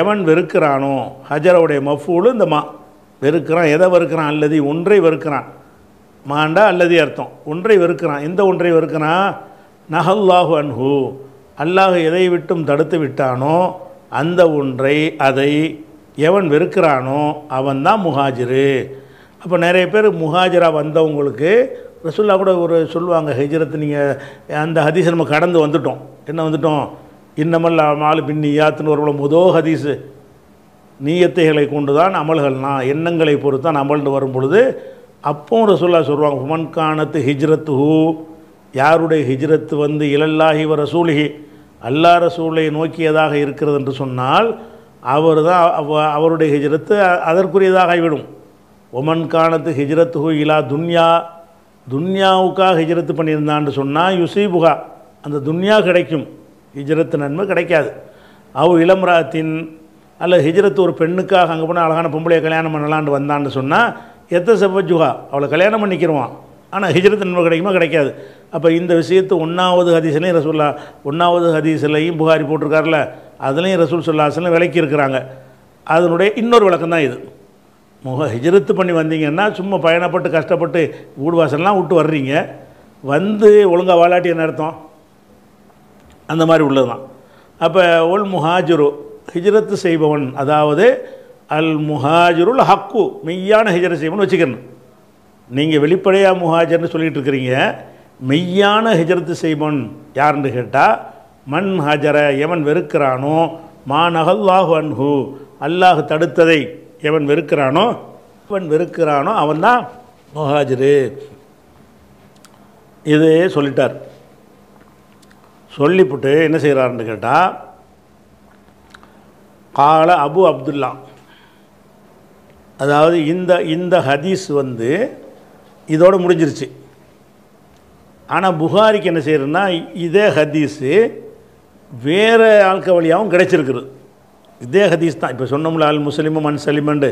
எவன் வெறுக்கிறானோ ஹஜரவுடைய மஃபூலு இந்த மா வெறுக்கிறான் எதை வெறுக்கிறான் அல்லது ஒன்றை வெறுக்கிறான் மாண்டா அல்லது அர்த்தம் ஒன்றை வெறுக்கிறான் எந்த ஒன்றை வெறுக்கிறான் நஹல்லாஹு அன்ஹு அல்லாஹ் எதை விட்டும் தடுத்து விட்டானோ அந்த ஒன்றை அதை எவன் வெறுக்கிறானோ அவன் தான் முஹாஜிரு அப்போ நிறைய பேர் முஹாஜராக வந்தவங்களுக்கு ரசுல்லா கூட ஒரு சொல்லுவாங்க ஹெஜ்ரத் நீங்கள் அந்த ஹதீஸ் நம்ம கடந்து வந்துட்டோம் என்ன வந்துட்டோம் இன்னமல்ல மாலு பின்னி யாத்துன்னு ஒரு முதோ ஹதீஸு நீயத்தைகளை கொண்டு தான் அமல்கள்னா எண்ணங்களை பொறுத்தான் அமல்னு வரும் பொழுது அப்போ ரசூல்லா சொல்லுவாங்க ஹுமன் காணத்து ஹிஜ்ரத்து ஹூ யாருடைய ஹிஜ்ரத்து வந்து இலல்லாகி வர ரசூலிஹி அல்லா ரசூலை நோக்கியதாக இருக்கிறது என்று சொன்னால் அவர் தான் அவருடைய ஹிஜ்ரத்து அதற்குரியதாக ஆகிவிடும் ஒமன் காணத்து ஹிஜ்ரத்து ஹூ இலா துன்யா துன்யாவுக்காக ஹிஜ்ரத்து பண்ணியிருந்தான்னு சொன்னால் யுசீபுகா அந்த துன்யா கிடைக்கும் ஹிஜ்ரத்து நன்மை கிடைக்காது அவ் இளம்ராத்தின் அல்ல ஹிஜ்ரத்து ஒரு பெண்ணுக்காக அங்கே போனால் அழகான பொம்பளையை கல்யாணம் பண்ணலான்னு வந்தான்னு சொன்னால் எத்த செவ்வஜுகா அவளை கல்யாணம் பண்ணிக்கிறவான் ஆனால் ஹிஜ்ரத் நன்மை கிடைக்குமா கிடைக்காது அப்போ இந்த விஷயத்து ஒன்றாவது ஹதீஸ்லையும் ரசூல்லா ஒன்றாவது ஹதீஸ்லையும் புகாரி போட்டிருக்காருல அதுலேயும் ரசூல் சொல்லாசலம் விலக்கி இருக்கிறாங்க அதனுடைய இன்னொரு விளக்கம் தான் இது முக ஹிஜ்ரத்து பண்ணி வந்தீங்கன்னா சும்மா பயணப்பட்டு கஷ்டப்பட்டு வீடு வாசல்லாம் விட்டு வர்றீங்க வந்து ஒழுங்காக வாலாட்டிய அர்த்தம் அந்த மாதிரி உள்ளது தான் அப்போ ஒல் முஹாஜுரு ஹிஜ்ரத்து செய்பவன் அதாவது அல் முஹாஜருல் ஹக்கு மெய்யான ஹிஜர செய்வோம்னு வச்சுக்கணும் நீங்கள் வெளிப்படையாக முஹாஜர்னு சொல்லிகிட்டு இருக்கிறீங்க மெய்யான ஹிஜரத்து செய்வன் யாருன்னு கேட்டால் மண் ஹஜர எவன் வெறுக்கிறானோ மா நகல்லாஹு அன்ஹு அல்லாஹ் தடுத்ததை எவன் வெறுக்கிறானோ அவன் வெறுக்கிறானோ அவன் தான் முஹாஜரு இது சொல்லிட்டார் சொல்லிவிட்டு என்ன செய்கிறாருன்னு கேட்டால் கால அபு அப்துல்லா அதாவது இந்த இந்த ஹதீஸ் வந்து இதோடு முடிஞ்சிருச்சு ஆனால் புகாரிக்கு என்ன செய்யறதுன்னா இதே ஹதீஸு வேறு ஆட்கள் வழியாகவும் கிடைச்சிருக்குது இதே ஹதீஸ் தான் இப்போ சொன்னோம்ல அல் முஸ்லீமும் அன் சலிமண்டு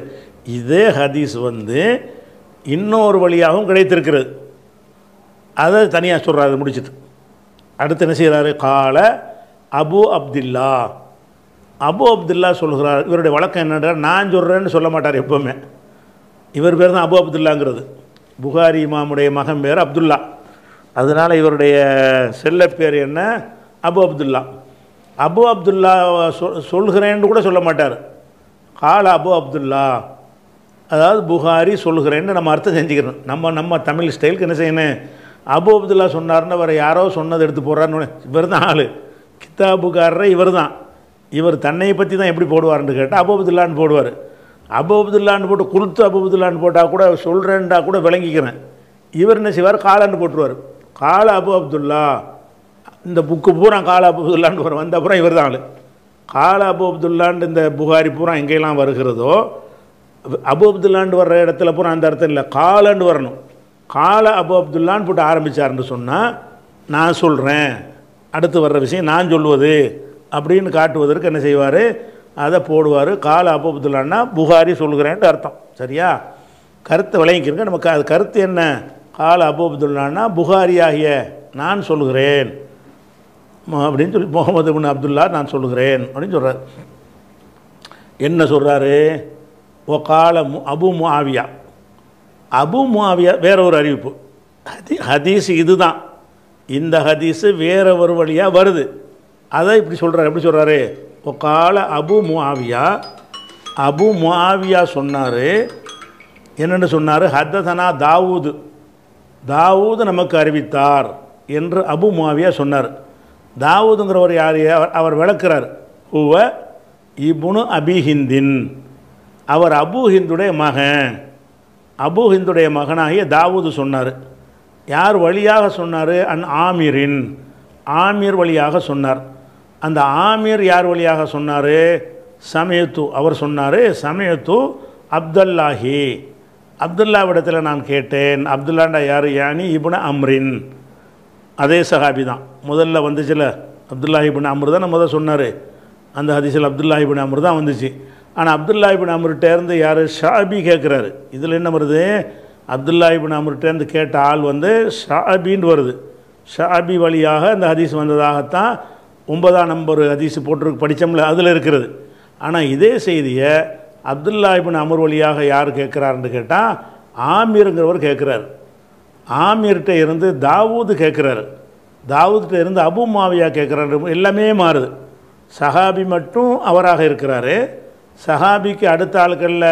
இதே ஹதீஸ் வந்து இன்னொரு வழியாகவும் கிடைத்திருக்கிறது அதை தனியாக சொல்கிறாரு முடிச்சுட்டு அடுத்து என்ன செய்கிறாரு கால அபு அப்துல்லா அபு அப்துல்லா சொல்கிறார் இவருடைய வழக்கம் என்னென்றால் நான் சொல்கிறேன்னு சொல்ல மாட்டார் எப்போவுமே இவர் பேர் தான் அபு அப்துல்லாங்கிறது புகாரி இமாமுடைய மகன் பேர் அப்துல்லா அதனால் இவருடைய செல்ல பேர் என்ன அபு அப்துல்லா அபு அப்துல்லா சொல் சொல்கிறேன்னு கூட சொல்ல மாட்டார் கால அபு அப்துல்லா அதாவது புகாரி சொல்கிறேன்னு நம்ம அர்த்தம் செஞ்சுக்கிறோம் நம்ம நம்ம தமிழ் ஸ்டைலுக்கு என்ன செய்யணும் அபு அப்துல்லா சொன்னார்னு அவர் யாரோ சொன்னது எடுத்து போகிறாருன்னு இவர் தான் ஆள் கித்தாபுகாரரை இவர் தான் இவர் தன்னை பற்றி தான் எப்படி போடுவார்னு கேட்டால் அபோபதுல்லான்னு போடுவார் அபோபதுல்லான்னு போட்டு குருத்து அபோபதுல்லான்னு போட்டால் கூட சொல்கிறேன்டா கூட விளங்கிக்கிறேன் இவர் என்ன செய்வார் காலான்னு போட்டுருவார் கால அபு அப்துல்லா இந்த புக்கு பூரா கால அபு அப்துல்லான்னு வரும் வந்த அப்புறம் இவர் தான் கால அபு அப்துல்லாண்டு இந்த புகாரி பூரா எங்கெல்லாம் வருகிறதோ அபு அப்துல்லான்னு வர்ற இடத்துல பூரா அந்த அர்த்தம் இல்லை காலன்னு வரணும் கால அபு அப்துல்லான்னு போட்டு ஆரம்பித்தார்னு சொன்னால் நான் சொல்கிறேன் அடுத்து வர்ற விஷயம் நான் சொல்வது அப்படின்னு காட்டுவதற்கு என்ன செய்வார் அதை போடுவார் கால அப்பத்துலான்னா புகாரி சொல்கிறேன்ட்டு அர்த்தம் சரியா கருத்தை விளங்கிக்கிறங்க நமக்கு அது கருத்து என்ன கால அபூபத்துல்லான்னா புகாரி ஆகிய நான் சொல்கிறேன் அப்படின்னு சொல்லி முகமது பின் அப்துல்லா நான் சொல்கிறேன் அப்படின்னு சொல்கிறார் என்ன சொல்கிறாரு ஓ கால மு அபு மாவியா அபு மாவியா வேற ஒரு அறிவிப்பு ஹதி ஹதீஸ் இதுதான் இந்த ஹதீஸு வேற ஒரு வழியாக வருது அதை இப்படி சொல்கிறார் எப்படி சொல்கிறாரு கால அபு முவியா அபு முவியா சொன்னார் என்னென்னு சொன்னார் ஹத்தசனா தாவூது தாவூது நமக்கு அறிவித்தார் என்று அபு முவியா சொன்னார் தாவூதுங்கிறவர் யார் அவர் அவர் விளக்கிறார் ஹூவ இபுனு அபிஹிந்தின் அவர் அபு ஹிந்துடைய மகன் அபு ஹிந்துடைய மகனாகிய தாவூது சொன்னார் யார் வழியாக சொன்னார் அன் ஆமீரின் ஆமீர் வழியாக சொன்னார் அந்த ஆமீர் யார் வழியாக சொன்னார் சமயத்து அவர் சொன்னார் சமயத்து அப்துல்லாஹி அப்துல்லாவிடத்தில் நான் கேட்டேன் அப்துல்லாண்டா யார் யானி இபுன அம்ரின் அதே சஹாபி தான் முதல்ல வந்துச்சுல அப்துல்லாஹிபின் அமர் தான் முதல் சொன்னார் அந்த ஹதிசில் அப்துல்லாஹிபின் அமர் தான் வந்துச்சு ஆனால் அப்துல்லாஹிபின் அமர்கிட்டேருந்து யார் ஷாபி கேட்குறாரு இதில் என்ன வருது அப்துல்லாஹிபின் அமர்கிட்டேருந்து கேட்ட ஆள் வந்து ஷாபின்னு வருது ஷாபி வழியாக அந்த ஹதீஸ் வந்ததாகத்தான் ஒன்பதாம் நம்பர் அதிசு போட்டிருக்கு படித்தோம்ல அதில் இருக்கிறது ஆனால் இதே செய்தியை அப்துல்லா இபின் அமர் வழியாக யார் கேட்குறாருன்னு கேட்டால் ஆமீருங்கிறவர் கேட்குறாரு ஆமீர்கிட்ட இருந்து தாவூது கேட்குறாரு தாவூத்கிட்ட இருந்து அபு மாவியா கேட்குறாரு எல்லாமே மாறுது சஹாபி மட்டும் அவராக இருக்கிறாரு சஹாபிக்கு அடுத்த ஆட்களில்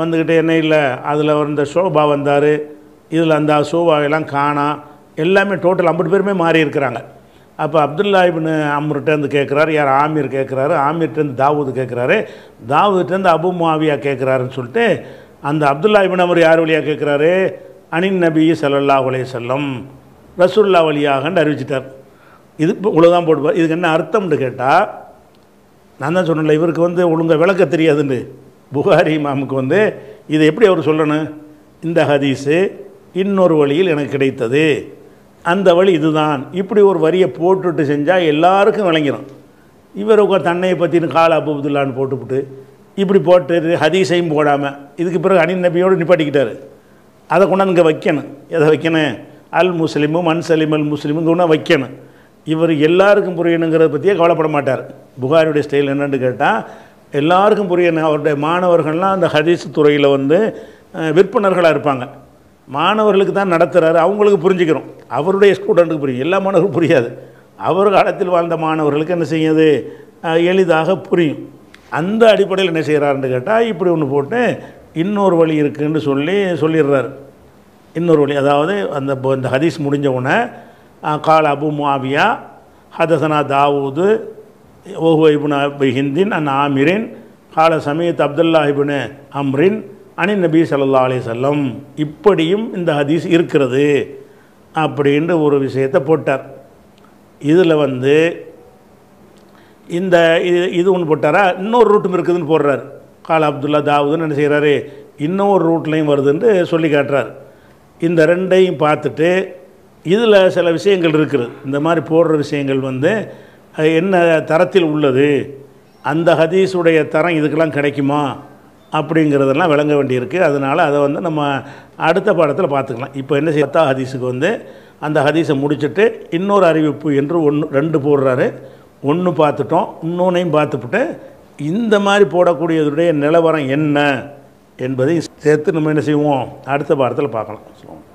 வந்துக்கிட்டு என்ன இல்லை அதில் வந்த ஷோபா வந்தார் இதில் அந்த சோபாவெல்லாம் காணா எல்லாமே டோட்டல் ஐம்பது பேருமே மாறி இருக்கிறாங்க அப்போ அப்துல்லாஹிபின் அம்ருட்டேருந்து கேட்குறாரு யார் ஆமீர் கேட்குறாரு ஆமீர்கிட்டேருந்து தாவூது கேட்குறாரு தாவூதுட்டேருந்து அபு மாவியா கேட்குறாருன்னு சொல்லிட்டு அந்த அப்துல்லாஹிபின் அமர் யார் வழியாக கேட்குறாரு அனின் நபி சல்லல்லா உலே செல்லம் ரசூல்லா வழியாகன்னு அறிவிச்சிட்டார் இது இவ்வளோதான் போட்டுப்பார் இதுக்கு என்ன அர்த்தம்னு கேட்டால் நான் தான் சொன்னல இவருக்கு வந்து ஒழுங்காக விளக்க தெரியாதுன்னு புகாரி மாமுக்கு வந்து இதை எப்படி அவர் சொல்லணும் இந்த ஹதீஸு இன்னொரு வழியில் எனக்கு கிடைத்தது அந்த வழி இதுதான் இப்படி ஒரு வரியை போட்டுட்டு செஞ்சால் எல்லாருக்கும் விளங்கிடும் இவர் உட்கார் தன்னையை பற்றினு கால அபுபுதுல்லான்னு போட்டுவிட்டு இப்படி போட்டு ஹதீசையும் போடாமல் இதுக்கு பிறகு அனின் நபியோடு நிப்பாட்டிக்கிட்டார் அதை கொண்டாந்து இங்கே வைக்கணும் எதை வைக்கணும் அல் முஸ்லீமும் அன் சலீம் அல் முஸ்லீமும் கொண்டு வைக்கணும் இவர் எல்லாருக்கும் புரியணுங்கிறத பற்றியே கவலைப்பட மாட்டார் புகாரியுடைய ஸ்டைல் என்னென்னு கேட்டால் எல்லாருக்கும் புரியணும் அவருடைய மாணவர்கள்லாம் அந்த ஹதீஸ் துறையில் வந்து விற்பனர்களாக இருப்பாங்க மாணவர்களுக்கு தான் நடத்துகிறாரு அவங்களுக்கு புரிஞ்சுக்கிறோம் அவருடைய ஸ்டூடெண்ட்டுக்கு புரியும் எல்லா மாணவர்களும் புரியாது அவர் காலத்தில் வாழ்ந்த மாணவர்களுக்கு என்ன செய்யுது எளிதாக புரியும் அந்த அடிப்படையில் என்ன செய்கிறாருன்னு கேட்டால் இப்படி ஒன்று போட்டு இன்னொரு வழி இருக்குதுன்னு சொல்லி சொல்லிடுறாரு இன்னொரு வழி அதாவது அந்த இந்த ஹதீஸ் முடிஞ்ச உடனே கால் அபு மாவியா ஹதசனா தாவூது ஓஹு இபுன் ஹிந்தின் அன் ஆமிரின் கால சமீத் அப்துல்லா இபுன் அம்ரின் அணி நபி சல்லா அலி சொல்லம் இப்படியும் இந்த ஹதீஸ் இருக்கிறது அப்படின்ற ஒரு விஷயத்தை போட்டார் இதில் வந்து இந்த இது இது ஒன்று போட்டாரா இன்னொரு ரூட்டும் இருக்குதுன்னு போடுறார் கால அப்துல்லா தாவூதுன்னு என்ன செய்கிறாரு இன்னொரு ரூட்லேயும் வருதுன்னு சொல்லி காட்டுறார் இந்த ரெண்டையும் பார்த்துட்டு இதில் சில விஷயங்கள் இருக்கிறது இந்த மாதிரி போடுற விஷயங்கள் வந்து என்ன தரத்தில் உள்ளது அந்த ஹதீஸுடைய தரம் இதுக்கெல்லாம் கிடைக்குமா அப்படிங்கிறதெல்லாம் விளங்க வேண்டியிருக்கு அதனால் அதை வந்து நம்ம அடுத்த பாடத்தில் பார்த்துக்கலாம் இப்போ என்ன செய்ய ஹதீஸுக்கு வந்து அந்த ஹதீஸை முடிச்சுட்டு இன்னொரு அறிவிப்பு என்று ஒன்று ரெண்டு போடுறாரு ஒன்று பார்த்துட்டோம் இன்னொன்னையும் பார்த்துவிட்டு இந்த மாதிரி போடக்கூடியதுடைய நிலவரம் என்ன என்பதை சேர்த்து நம்ம என்ன செய்வோம் அடுத்த பாடத்தில் பார்க்கலாம் சொல்லுவோம்